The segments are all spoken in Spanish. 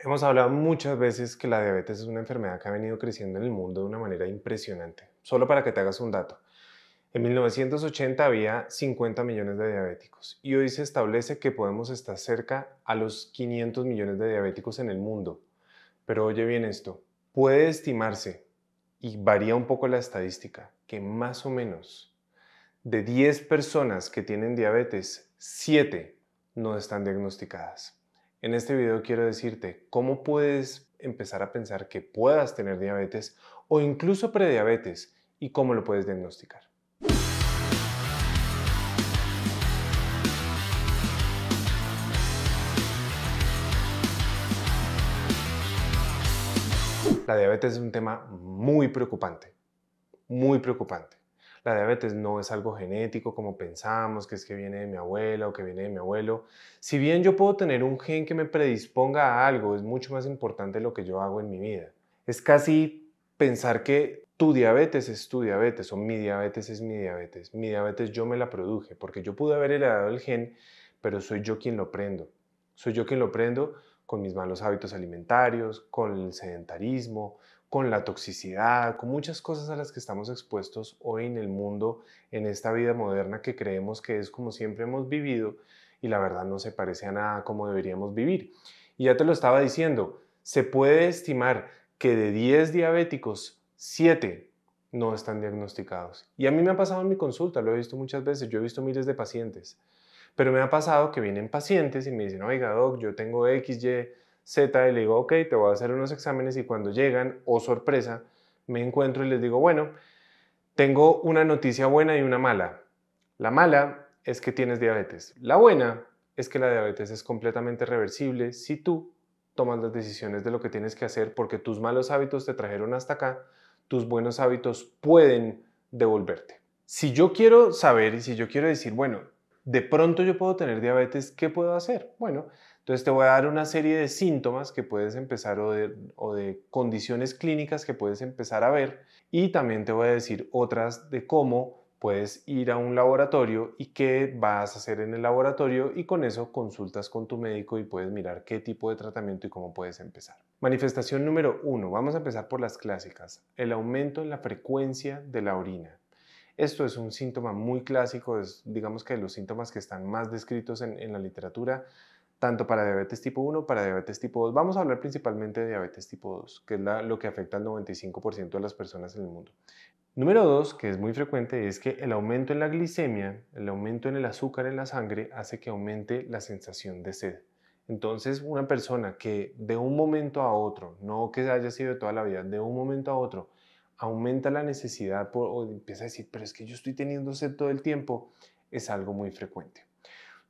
Hemos hablado muchas veces que la diabetes es una enfermedad que ha venido creciendo en el mundo de una manera impresionante. Solo para que te hagas un dato. En 1980 había 50 millones de diabéticos y hoy se establece que podemos estar cerca a los 500 millones de diabéticos en el mundo. Pero oye bien esto, puede estimarse, y varía un poco la estadística, que más o menos de 10 personas que tienen diabetes, 7 no están diagnosticadas. En este video quiero decirte cómo puedes empezar a pensar que puedas tener diabetes o incluso prediabetes y cómo lo puedes diagnosticar. La diabetes es un tema muy preocupante, muy preocupante. La diabetes no es algo genético como pensamos, que es que viene de mi abuela o que viene de mi abuelo. Si bien yo puedo tener un gen que me predisponga a algo, es mucho más importante lo que yo hago en mi vida. Es casi pensar que tu diabetes es tu diabetes o mi diabetes es mi diabetes. Mi diabetes yo me la produje porque yo pude haber heredado el gen, pero soy yo quien lo prendo. Soy yo quien lo prendo con mis malos hábitos alimentarios, con el sedentarismo, con la toxicidad, con muchas cosas a las que estamos expuestos hoy en el mundo, en esta vida moderna que creemos que es como siempre hemos vivido y la verdad no se parece a nada como deberíamos vivir. Y ya te lo estaba diciendo, se puede estimar que de 10 diabéticos, 7 no están diagnosticados. Y a mí me ha pasado en mi consulta, lo he visto muchas veces, yo he visto miles de pacientes, pero me ha pasado que vienen pacientes y me dicen, oiga, doc, yo tengo X, Y, Z y le digo, ok, te voy a hacer unos exámenes y cuando llegan, o oh, sorpresa, me encuentro y les digo, bueno, tengo una noticia buena y una mala. La mala es que tienes diabetes. La buena es que la diabetes es completamente reversible si tú tomas las decisiones de lo que tienes que hacer porque tus malos hábitos te trajeron hasta acá, tus buenos hábitos pueden devolverte. Si yo quiero saber y si yo quiero decir, bueno, de pronto yo puedo tener diabetes, ¿qué puedo hacer? Bueno, entonces te voy a dar una serie de síntomas que puedes empezar o de, condiciones clínicas que puedes empezar a ver y también te voy a decir otras de cómo puedes ir a un laboratorio y qué vas a hacer en el laboratorio y con eso consultas con tu médico y puedes mirar qué tipo de tratamiento y cómo puedes empezar. Manifestación número uno, vamos a empezar por las clásicas, el aumento en la frecuencia de la orina. Esto es un síntoma muy clásico, es digamos que de los síntomas que están más descritos en, en la literatura tanto para diabetes tipo 1, para diabetes tipo 2. Vamos a hablar principalmente de diabetes tipo 2, que es lo que afecta al 95% de las personas en el mundo. Número 2, que es muy frecuente, es que el aumento en la glicemia, el aumento en el azúcar en la sangre, hace que aumente la sensación de sed. Entonces, una persona que de un momento a otro, no que haya sido toda la vida, de un momento a otro, aumenta la necesidad o empieza a decir, pero es que yo estoy teniendo sed todo el tiempo, es algo muy frecuente.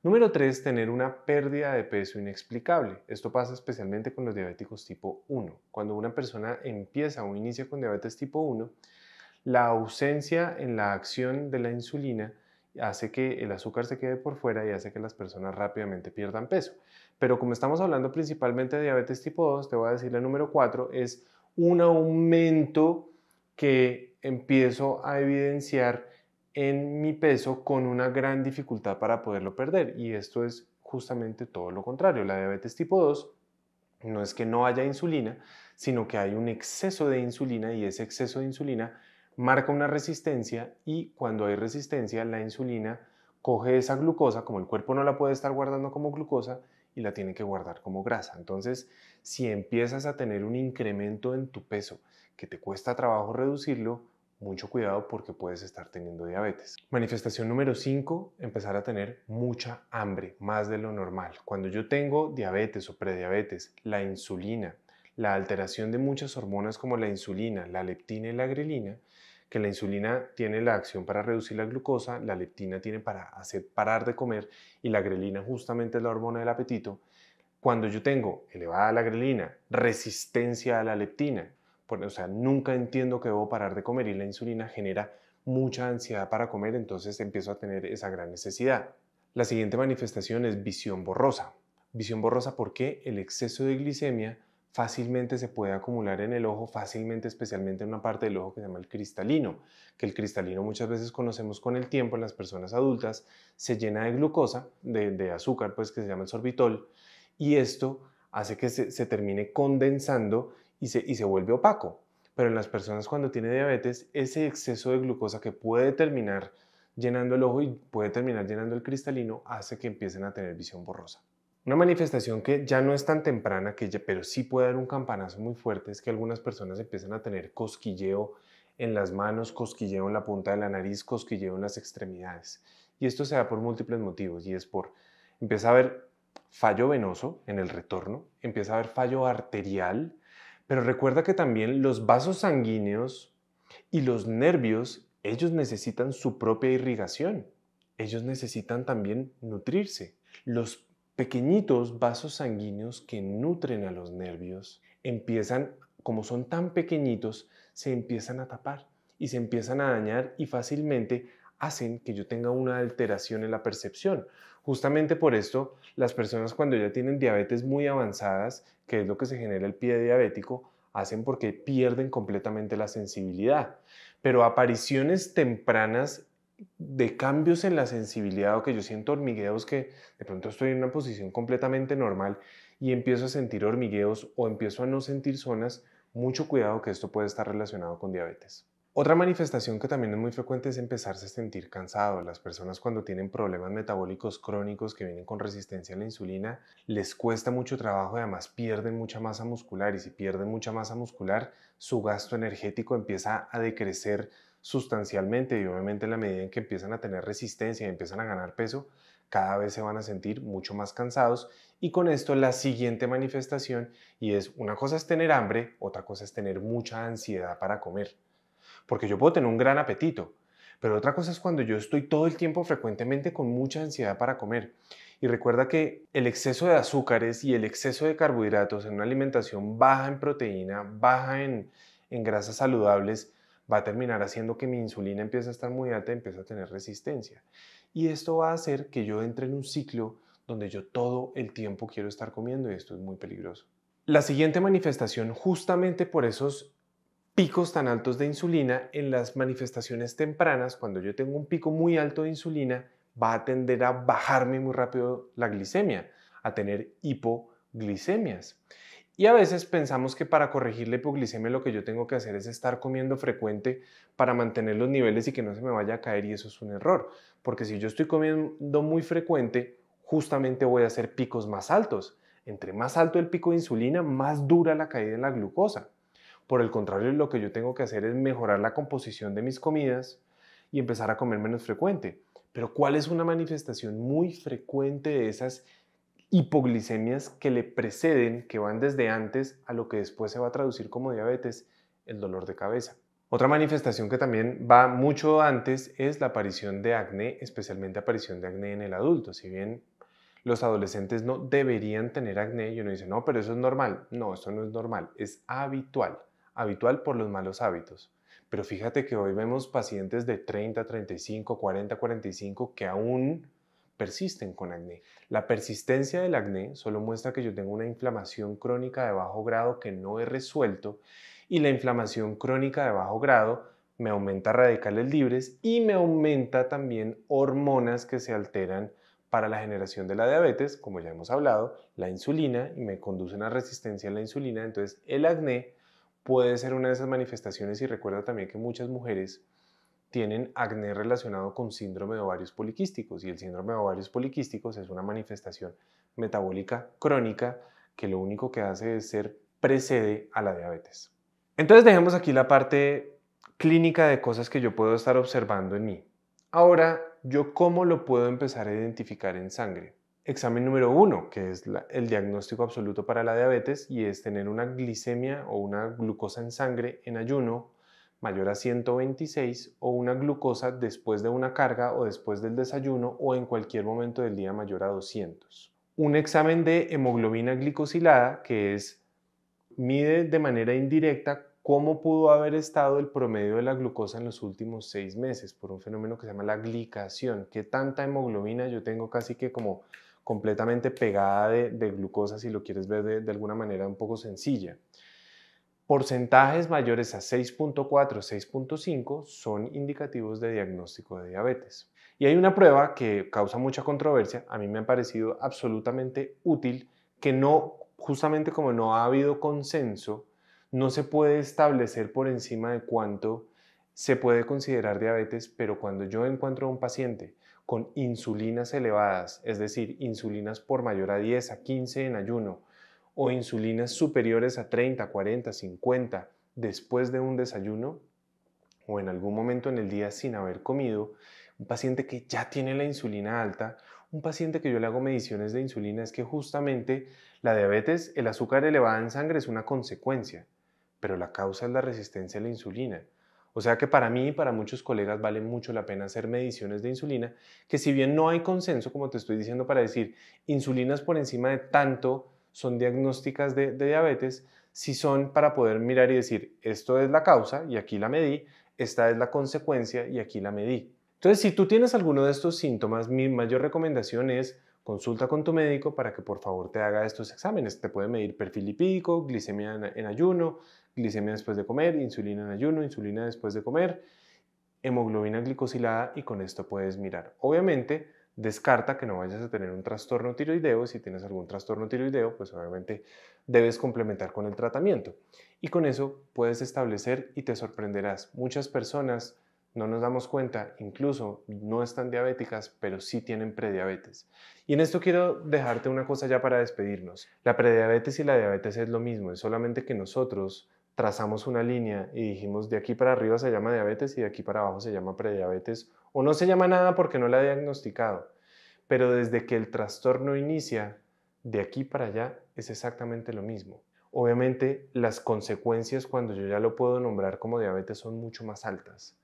Número 3, tener una pérdida de peso inexplicable. Esto pasa especialmente con los diabéticos tipo 1. Cuando una persona empieza o inicia con diabetes tipo 1, la ausencia en la acción de la insulina hace que el azúcar se quede por fuera y hace que las personas rápidamente pierdan peso. Pero como estamos hablando principalmente de diabetes tipo 2, te voy a decir la número 4, es un aumento que empiezo a evidenciar en mi peso con una gran dificultad para poderlo perder. Y esto es justamente todo lo contrario. La diabetes tipo 2 no es que no haya insulina, sino que hay un exceso de insulina y ese exceso de insulina marca una resistencia y cuando hay resistencia la insulina coge esa glucosa, como el cuerpo no la puede estar guardando como glucosa, y la tiene que guardar como grasa. Entonces, si empiezas a tener un incremento en tu peso que te cuesta trabajo reducirlo, mucho cuidado porque puedes estar teniendo diabetes. Manifestación número 5, empezar a tener mucha hambre, más de lo normal. Cuando yo tengo diabetes o prediabetes, la insulina, la alteración de muchas hormonas como la insulina, la leptina y la grelina, que la insulina tiene la acción para reducir la glucosa, la leptina tiene para hacer parar de comer y la grelina justamente es la hormona del apetito. Cuando yo tengo elevada la grelina, resistencia a la leptina o sea, nunca entiendo que debo parar de comer y la insulina genera mucha ansiedad para comer, entonces empiezo a tener esa gran necesidad. La siguiente manifestación es visión borrosa. Visión borrosa porque el exceso de glicemia fácilmente se puede acumular en el ojo, fácilmente especialmente en una parte del ojo que se llama el cristalino, que el cristalino muchas veces conocemos con el tiempo en las personas adultas, se llena de glucosa, de, azúcar, pues que se llama el sorbitol, y esto hace que se, se termine condensando y se, vuelve opaco. Pero en las personas cuando tiene diabetes, ese exceso de glucosa que puede terminar llenando el ojo y puede terminar llenando el cristalino, hace que empiecen a tener visión borrosa. Una manifestación que ya no es tan temprana, que pero sí puede dar un campanazo muy fuerte, es que algunas personas empiezan a tener cosquilleo en las manos, cosquilleo en la punta de la nariz, cosquilleo en las extremidades. Y esto se da por múltiples motivos y es por, empieza a haber fallo venoso en el retorno, empieza a haber fallo arterial, pero recuerda que también los vasos sanguíneos y los nervios, ellos necesitan su propia irrigación. Ellos necesitan también nutrirse. Los pequeñitos vasos sanguíneos que nutren a los nervios empiezan, como son tan pequeñitos, se empiezan a tapar y se empiezan a dañar y fácilmente hacen que yo tenga una alteración en la percepción, Justamente por esto, las personas cuando ya tienen diabetes muy avanzadas, que es lo que se genera el pie diabético, hacen porque pierden completamente la sensibilidad. Pero apariciones tempranas de cambios en la sensibilidad o que yo siento hormigueos que de pronto estoy en una posición completamente normal y empiezo a sentir hormigueos o empiezo a no sentir zonas, mucho cuidado que esto puede estar relacionado con diabetes. Otra manifestación que también es muy frecuente es empezarse a sentir cansado. Las personas cuando tienen problemas metabólicos crónicos que vienen con resistencia a la insulina, les cuesta mucho trabajo y además pierden mucha masa muscular y si pierden mucha masa muscular, su gasto energético empieza a decrecer sustancialmente y obviamente en la medida en que empiezan a tener resistencia y empiezan a ganar peso, cada vez se van a sentir mucho más cansados y con esto la siguiente manifestación y es una cosa es tener hambre, otra cosa es tener mucha ansiedad para comer porque yo puedo tener un gran apetito, pero otra cosa es cuando yo estoy todo el tiempo frecuentemente con mucha ansiedad para comer. Y recuerda que el exceso de azúcares y el exceso de carbohidratos en una alimentación baja en proteína, baja en, grasas saludables, va a terminar haciendo que mi insulina empiece a estar muy alta y empiece a tener resistencia. Y esto va a hacer que yo entre en un ciclo donde yo todo el tiempo quiero estar comiendo y esto es muy peligroso. La siguiente manifestación, justamente por esos picos tan altos de insulina, en las manifestaciones tempranas, cuando yo tengo un pico muy alto de insulina, va a tender a bajarme muy rápido la glicemia, a tener hipoglicemias. Y a veces pensamos que para corregir la hipoglicemia lo que yo tengo que hacer es estar comiendo frecuente para mantener los niveles y que no se me vaya a caer y eso es un error, porque si yo estoy comiendo muy frecuente, justamente voy a hacer picos más altos. Entre más alto el pico de insulina, más dura la caída en la glucosa. Por el contrario, lo que yo tengo que hacer es mejorar la composición de mis comidas y empezar a comer menos frecuente. Pero ¿cuál es una manifestación muy frecuente de esas hipoglicemias que le preceden, que van desde antes a lo que después se va a traducir como diabetes? El dolor de cabeza. Otra manifestación que también va mucho antes es la aparición de acné, especialmente aparición de acné en el adulto. Si bien los adolescentes no deberían tener acné y uno dice, no, pero eso es normal. No, eso no es normal, es habitual habitual por los malos hábitos. Pero fíjate que hoy vemos pacientes de 30, 35, 40, 45 que aún persisten con acné. La persistencia del acné solo muestra que yo tengo una inflamación crónica de bajo grado que no he resuelto y la inflamación crónica de bajo grado me aumenta radicales libres y me aumenta también hormonas que se alteran para la generación de la diabetes, como ya hemos hablado, la insulina y me conducen a resistencia a la insulina, entonces el acné puede ser una de esas manifestaciones y recuerda también que muchas mujeres tienen acné relacionado con síndrome de ovarios poliquísticos y el síndrome de ovarios poliquísticos es una manifestación metabólica crónica que lo único que hace es ser precede a la diabetes. Entonces dejemos aquí la parte clínica de cosas que yo puedo estar observando en mí. Ahora, ¿yo cómo lo puedo empezar a identificar en sangre? examen número uno, que es el diagnóstico absoluto para la diabetes, y es tener una glicemia o una glucosa en sangre en ayuno mayor a 126 o una glucosa después de una carga o después del desayuno o en cualquier momento del día mayor a 200. Un examen de hemoglobina glicosilada, que es mide de manera indirecta cómo pudo haber estado el promedio de la glucosa en los últimos seis meses por un fenómeno que se llama la glicación, ¿Qué tanta hemoglobina yo tengo casi que como completamente pegada de, glucosa, si lo quieres ver de, de alguna manera un poco sencilla. Porcentajes mayores a 6.4, 6.5 son indicativos de diagnóstico de diabetes. Y hay una prueba que causa mucha controversia, a mí me ha parecido absolutamente útil, que no, justamente como no ha habido consenso, no se puede establecer por encima de cuánto se puede considerar diabetes, pero cuando yo encuentro a un paciente con insulinas elevadas, es decir, insulinas por mayor a 10 a 15 en ayuno, o insulinas superiores a 30, 40, 50 después de un desayuno, o en algún momento en el día sin haber comido, un paciente que ya tiene la insulina alta, un paciente que yo le hago mediciones de insulina es que justamente la diabetes, el azúcar elevada en sangre es una consecuencia, pero la causa es la resistencia a la insulina. O sea que para mí y para muchos colegas vale mucho la pena hacer mediciones de insulina, que si bien no hay consenso, como te estoy diciendo, para decir insulinas por encima de tanto son diagnósticas de, diabetes, si son para poder mirar y decir, esto es la causa y aquí la medí, esta es la consecuencia y aquí la medí. Entonces, si tú tienes alguno de estos síntomas, mi mayor recomendación es consulta con tu médico para que por favor te haga estos exámenes. Te puede medir perfil lipídico, glicemia en ayuno, glicemia después de comer, insulina en ayuno, insulina después de comer, hemoglobina glicosilada y con esto puedes mirar. Obviamente, descarta que no vayas a tener un trastorno tiroideo. Si tienes algún trastorno tiroideo, pues obviamente debes complementar con el tratamiento. Y con eso puedes establecer y te sorprenderás. Muchas personas no nos damos cuenta, incluso no están diabéticas, pero sí tienen prediabetes. Y en esto quiero dejarte una cosa ya para despedirnos. La prediabetes y la diabetes es lo mismo, es solamente que nosotros trazamos una línea y dijimos de aquí para arriba se llama diabetes y de aquí para abajo se llama prediabetes o no se llama nada porque no la ha diagnosticado. Pero desde que el trastorno inicia, de aquí para allá es exactamente lo mismo. Obviamente las consecuencias cuando yo ya lo puedo nombrar como diabetes son mucho más altas,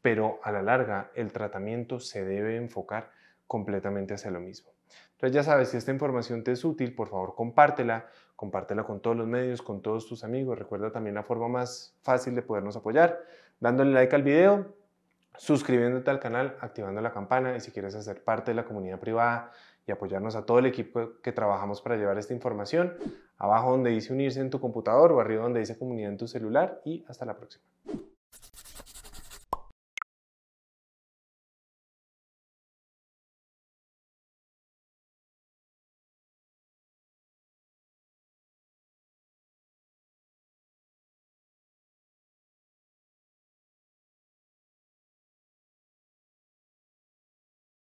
pero a la larga el tratamiento se debe enfocar completamente hacia lo mismo. Entonces ya sabes, si esta información te es útil, por favor compártela, compártela con todos los medios, con todos tus amigos. Recuerda también la forma más fácil de podernos apoyar, dándole like al video, suscribiéndote al canal, activando la campana y si quieres hacer parte de la comunidad privada y apoyarnos a todo el equipo que trabajamos para llevar esta información, abajo donde dice unirse en tu computador o arriba donde dice comunidad en tu celular y hasta la próxima.